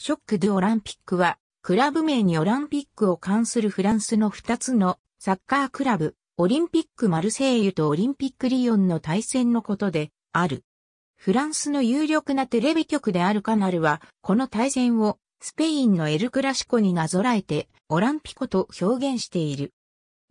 ショック・ドオランピックは、クラブ名にオランピックを関するフランスの2つのサッカークラブ、オリンピック・マルセイユとオリンピック・リヨンの対戦のことである。フランスの有力なテレビ局であるカナルは、この対戦をスペインのエル・クラシコになぞらえて、オランピコと表現している。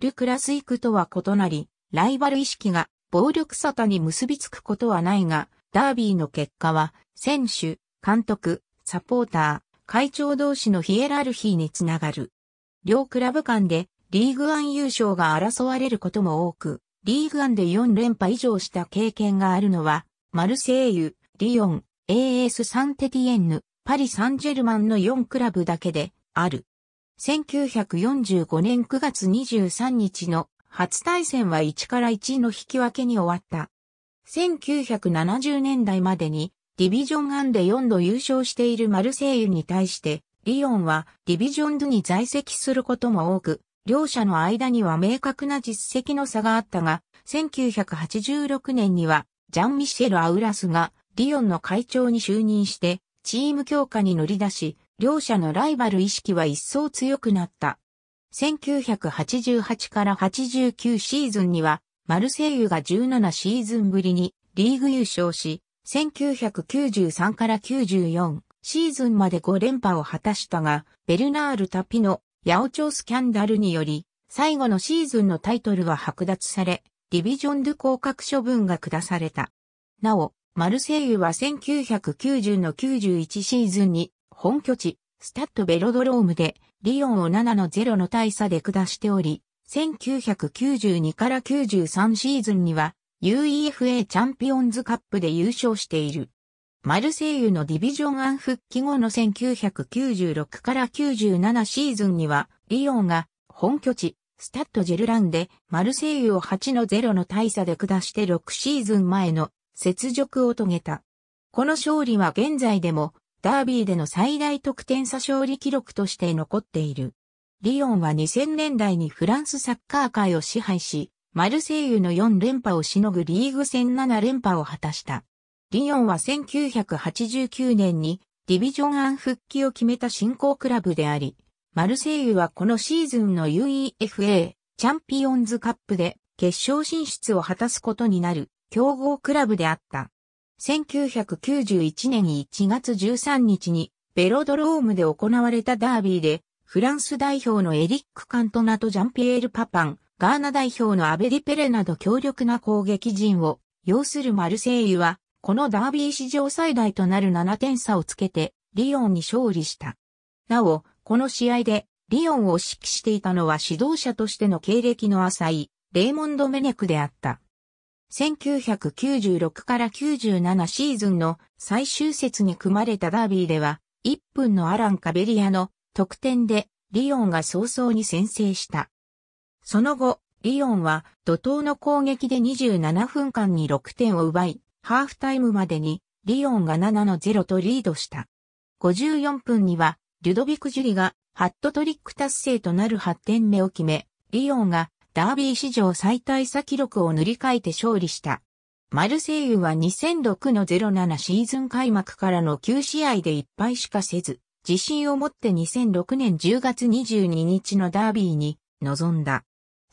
ル・クラスイクとは異なり、ライバル意識が暴力沙汰に結びつくことはないが、ダービーの結果は、選手、監督、サポーター、会長同士のヒエラルヒーにつながる。両クラブ間でリーグアン優勝が争われることも多く、リーグアンで4連覇以上した経験があるのは、マルセイユ、リオン、AS サンテティエンヌ、パリ・サンジェルマンの4クラブだけである。1945年9月23日の初対戦は1から1の引き分けに終わった。1970年代までにディビジョン1で4度優勝しているマルセイユに対して、リオンはディビジョン2に在籍することも多く、両者の間には明確な実績の差があったが、1986年にはジャン・ミシェル・アウラスがリオンの会長に就任して、チーム強化に乗り出し、両者のライバル意識は一層強くなった。1988から89シーズンには、マルセイユが17シーズンぶりにリーグ優勝し、1993から94シーズンまで5連覇を果たしたが、ベルナール・タピの八百長スキャンダルにより、最後のシーズンのタイトルは剥奪され、ディビジョンドゥ降格処分が下された。なお、マルセイユは1990の91シーズンに本拠地、スタッドベロドロームでリオンを7の0の大差で下しており、1992から93シーズンには UEFA チャンピオンズカップで優勝している。マルセイユのディビジョンン復帰後の1996から97シーズンには、リオンが本拠地、スタッドジェルランでマルセイユを8の0の大差で下して6シーズン前の雪辱を遂げた。この勝利は現在でもダービーでの最大得点差勝利記録として残っている。リオンは2000年代にフランスサッカー界を支配し、マルセイユの4連覇をしのぐリーグ戦7連覇を果たした。リヨンは1989年にディビジョンン復帰を決めた新興クラブであり、マルセイユはこのシーズンの UEFA チャンピオンズカップで決勝進出を果たすことになる強豪クラブであった。1991年1月13日にベロドロームで行われたダービーでフランス代表のエリック・カントナとジャンピエール・パパン、ガーナ代表のアベディ・ペレなど強力な攻撃陣を要するマルセイユは、このダービー史上最大となる7点差をつけて、リオンに勝利した。なお、この試合で、リオンを指揮していたのは指導者としての経歴の浅い、レーモンド・メネクであった。1996から97シーズンの最終節に組まれたダービーでは、1分のアラン・カベリアの得点で、リオンが早々に先制した。その後、リオンは怒涛の攻撃で27分間に6点を奪い、ハーフタイムまでにリオンが7の0とリードした。54分には、リュドビク・ジュリがハットトリック達成となる8点目を決め、リオンがダービー史上最大差記録を塗り替えて勝利した。マルセイユは2006の07シーズン開幕からの9試合で1敗しかせず、自信を持って2006年10月22日のダービーに臨んだ。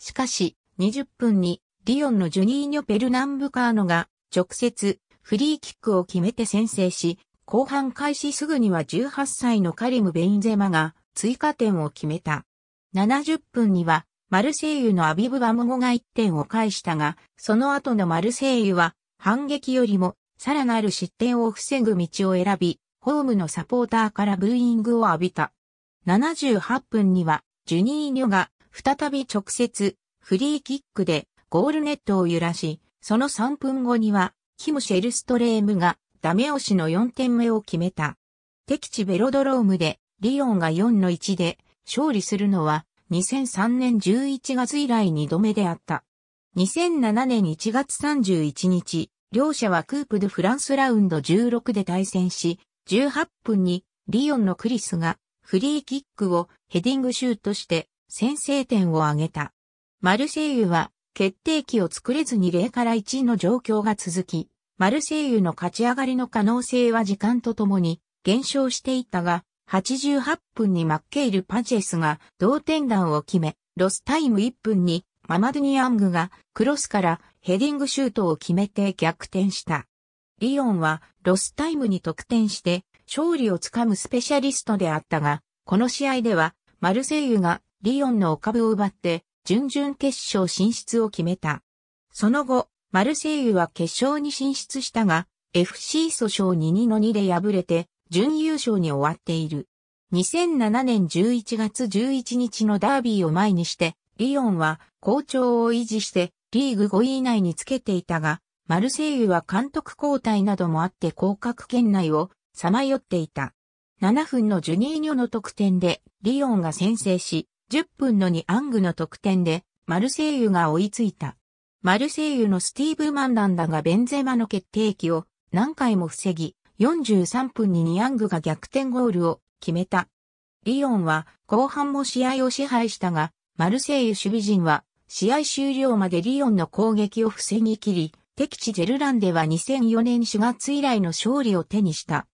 しかし、20分に、リオンのジュニーニョ・ペルナンブカーノが、直接、フリーキックを決めて先制し、後半開始すぐには18歳のカリム・ベインゼマが、追加点を決めた。70分には、マルセイユのアビブ・バムゴが1点を返したが、その後のマルセイユは、反撃よりも、さらなる失点を防ぐ道を選び、ホームのサポーターからブーイングを浴びた。78分には、ジュニーニョが再び直接、フリーキックでゴールネットを揺らし、その3分後には、キム・シェルストレームがダメ押しの4点目を決めた。敵地ベロドロームで、リオンが4の1で勝利するのは2003年11月以来2度目であった。2007年1月31日、両者はクープでフランスラウンド16で対戦し、18分にリオンのクリスがフリーキックをヘディングシュートして先制点を挙げた。マルセイユは決定機を作れずに0から1の状況が続き、マルセイユの勝ち上がりの可能性は時間とともに減少していったが、88分にマッケイル・パジェスが同点弾を決め、ロスタイム1分にママドニアングがクロスからヘディングシュートを決めて逆転した。リオンはロスタイムに得点して勝利をつかむスペシャリストであったが、この試合ではマルセイユがリオンのお株を奪って、準々決勝進出を決めた。その後、マルセイユは決勝に進出したが、FC 訴訟2-2の2で敗れて、準優勝に終わっている。2007年11月11日のダービーを前にして、リオンは好調を維持して、リーグ5位以内につけていたが、マルセイユは監督交代などもあって降格圏内をさまよっていた。7分のジュニーニョの得点でリオンが先制し、10分の2アングの得点で、マルセイユが追いついた。マルセイユのスティーブ・マンランだがベンゼマの決定機を何回も防ぎ、43分にニアングが逆転ゴールを決めた。リオンは後半も試合を支配したが、マルセイユ守備陣は試合終了までリオンの攻撃を防ぎきり、敵地ジェルランでは2004年4月以来の勝利を手にした。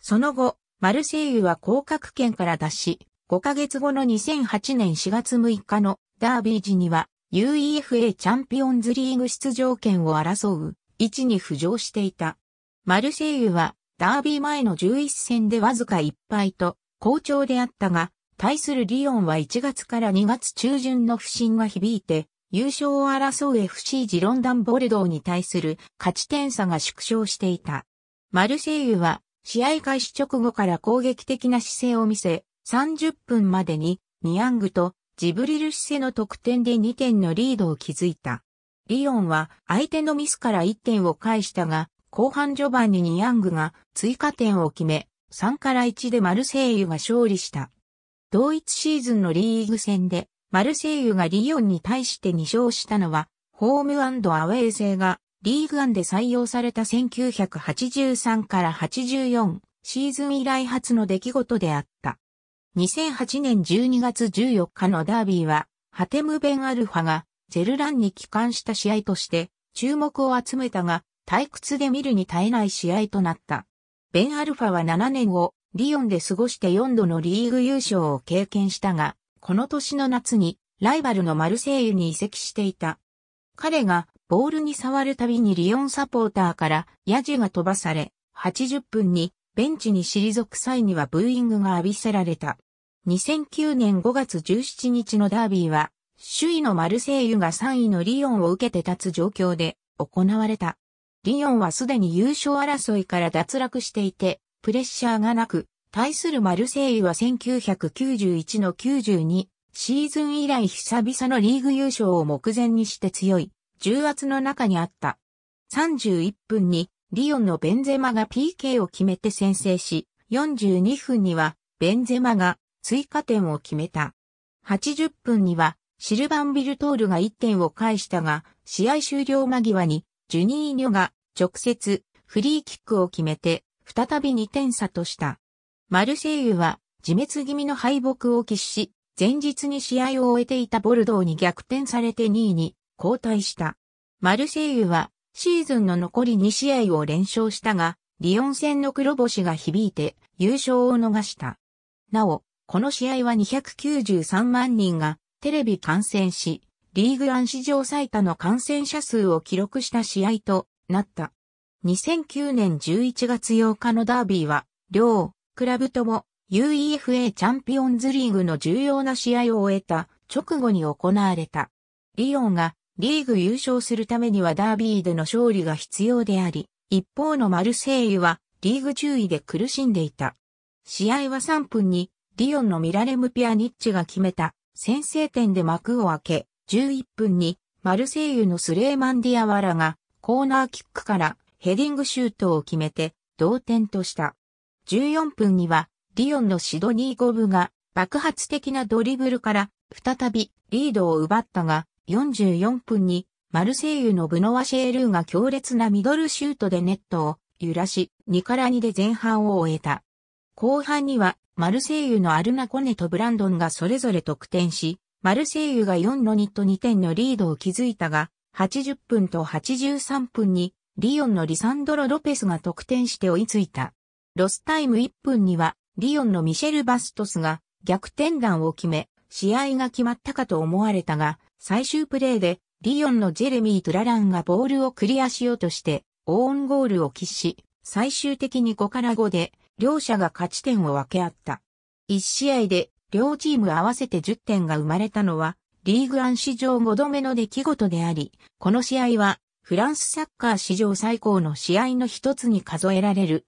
その後、マルセイユは降格圏から脱し、5ヶ月後の2008年4月6日のダービー時には UEFA チャンピオンズリーグ出場権を争う位置に浮上していた。マルセイユはダービー前の11戦でわずか1敗と好調であったが、対するリオンは1月から2月中旬の不振が響いて、優勝を争う FC ジロンダンボルドーに対する勝ち点差が縮小していた。マルセイユは試合開始直後から攻撃的な姿勢を見せ、30分までにニアングとジブリルシセの得点で2点のリードを築いた。リオンは相手のミスから1点を返したが、後半序盤にニアングが追加点を決め、3から1でマルセイユが勝利した。同一シーズンのリーグ戦で、マルセイユがリオンに対して2勝したのは、ホームアウェイ制がリーグ案で採用された1983から84シーズン以来初の出来事であった。2008年12月14日のダービーは、ハテムベンアルファがジェルランに帰還した試合として注目を集めたが、退屈で見るに耐えない試合となった。ベンアルファは7年をリヨンで過ごして4度のリーグ優勝を経験したが、この年の夏にライバルのマルセイユに移籍していた。彼がボールに触るたびにリヨンサポーターからヤジが飛ばされ、80分にベンチに退く際にはブーイングが浴びせられた。2009年5月17日のダービーは、首位のマルセイユが3位のリオンを受けて立つ状況で行われた。リオンはすでに優勝争いから脱落していて、プレッシャーがなく、対するマルセイユは1991の92シーズン以来久々のリーグ優勝を目前にして強い重圧の中にあった。31分にリオンのベンゼマが PK を決めて先制し、42分にはベンゼマが追加点を決めた。80分にはシルバンビルトールが1点を返したが、試合終了間際にジュニーニョが直接フリーキックを決めて再び2点差とした。マルセイユは自滅気味の敗北を喫し、前日に試合を終えていたボルドーに逆転されて2位に交代した。マルセイユはシーズンの残り2試合を連勝したが、リオン戦の黒星が響いて優勝を逃した。なお、この試合は293万人がテレビ観戦し、リーグラン史上最多の感染者数を記録した試合となった。2009年11月8日のダービーは、両クラブとも UEFA チャンピオンズリーグの重要な試合を終えた直後に行われた。リオンがリーグ優勝するためにはダービーでの勝利が必要であり、一方のマルセイユはリーグ中位で苦しんでいた。試合は3分にリオンのミラレム・ピアニッチが決めた先制点で幕を開け、11分にマルセイユのスレーマンディアワラがコーナーキックからヘディングシュートを決めて同点とした。14分にはリオンのシドニー・ゴブが爆発的なドリブルから再びリードを奪ったが44分にマルセイユのブノワシェールーが強烈なミドルシュートでネットを揺らし2から2で前半を終えた。後半には、マルセイユのアルナコネとブランドンがそれぞれ得点し、マルセイユが4のット2点のリードを築いたが、80分と83分に、リオンのリサンドロ・ロペスが得点して追いついた。ロスタイム1分には、リオンのミシェル・バストスが逆転弾を決め、試合が決まったかと思われたが、最終プレーで、リオンのジェレミー・トゥラランがボールをクリアしようとして、オーンゴールを喫し、最終的に5から5で、両者が勝ち点を分け合った。一試合で両チーム合わせて10点が生まれたのは、リーグン史上5度目の出来事であり、この試合は、フランスサッカー史上最高の試合の一つに数えられる。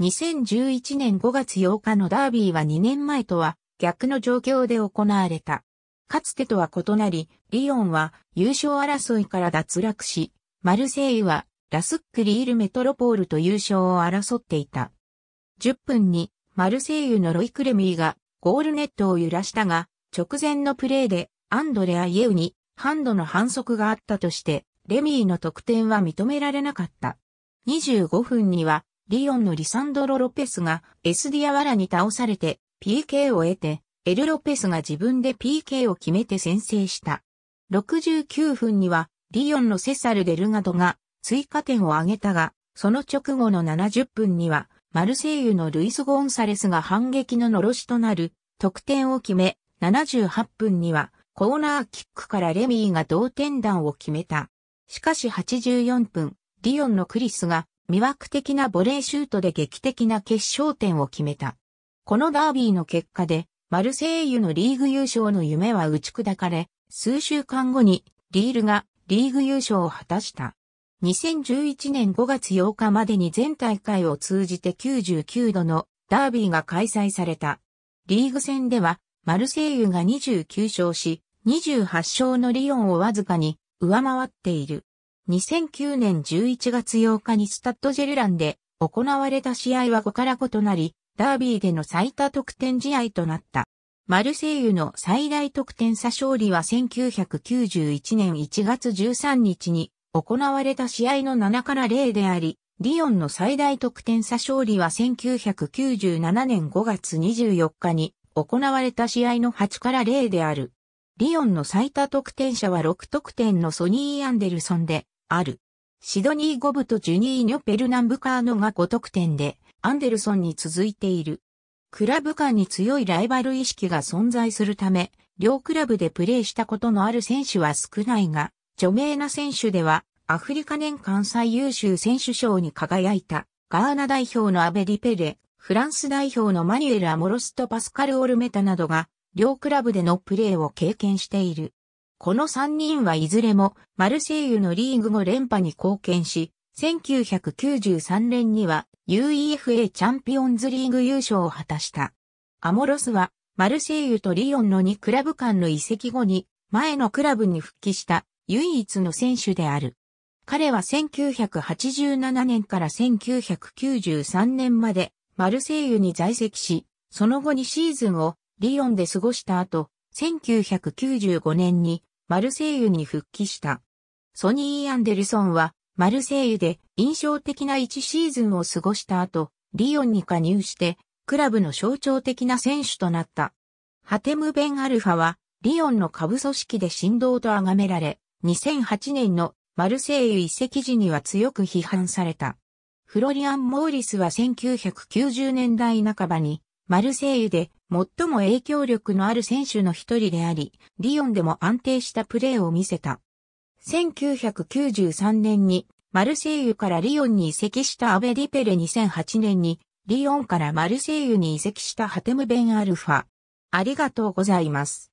2011年5月8日のダービーは2年前とは逆の状況で行われた。かつてとは異なり、リオンは優勝争いから脱落し、マルセイユはラスックリールメトロポールと優勝を争っていた。10分にマルセイユのロイ・クレミーがゴールネットを揺らしたが、直前のプレーでアンドレア・イエウにハンドの反則があったとして、レミーの得点は認められなかった。25分には、リオンのリサンドロ・ロペスがエスディアワラに倒されて PK を得て、エル・ロペスが自分で PK を決めて先制した。69分には、リオンのセサル・デルガドが追加点を挙げたが、その直後の70分には、マルセイユのルイス・ゴンサレスが反撃ののろしとなる得点を決め、78分にはコーナーキックからレミーが同点弾を決めた。しかし84分、リオンのクリスが魅惑的なボレーシュートで劇的な決勝点を決めた。このダービーの結果で、マルセイユのリーグ優勝の夢は打ち砕かれ、数週間後にリールがリーグ優勝を果たした。2011年5月8日までに全大会を通じて99度のダービーが開催された。リーグ戦では、マルセイユが29勝し、28勝のリオンをわずかに上回っている。2009年11月8日にスタッドジェルランで行われた試合は5から5となり、ダービーでの最多得点試合となった。マルセイユの最大得点差勝利は1991年1月13日に行われた試合の7から0であり、リオンの最大得点差勝利は1997年5月24日に行われた試合の8から0である。リオンの最多得点者は6得点のソニー・アンデルソンである。シドニー・ゴブとジュニーニョ・ペルナンブカーノが5得点で、アンデルソンに続いている。クラブ間に強いライバル意識が存在するため、両クラブでプレーしたことのある選手は少ないが、著名な選手では、アフリカ年間最優秀選手賞に輝いた、ガーナ代表のアベリペレ、フランス代表のマニュエル・アモロスとパスカル・オルメタなどが、両クラブでのプレーを経験している。この3人はいずれも、マルセイユのリーグ後連覇に貢献し、1993年には UEFA チャンピオンズリーグ優勝を果たした。アモロスは、マルセイユとリオンの2クラブ間の移籍後に、前のクラブに復帰した唯一の選手である。彼は1987年から1993年までマルセイユに在籍し、その後にシーズンをリヨンで過ごした後、1995年にマルセイユに復帰した。ソニー・アンデルソンはマルセイユで印象的な1シーズンを過ごした後、リヨンに加入して、クラブの象徴的な選手となった。ハテム・ベン・アルファは、リヨンの下部組織で振動と崇められ、2008年のマルセイユ移籍時には強く批判された。フロリアン・モーリスは1990年代半ばにマルセイユで最も影響力のある選手の一人であり、リオンでも安定したプレーを見せた。1993年にマルセイユからリオンに移籍したアベ・ディペレ2008年にリオンからマルセイユに移籍したハテム・ベン・アルファ。ありがとうございます。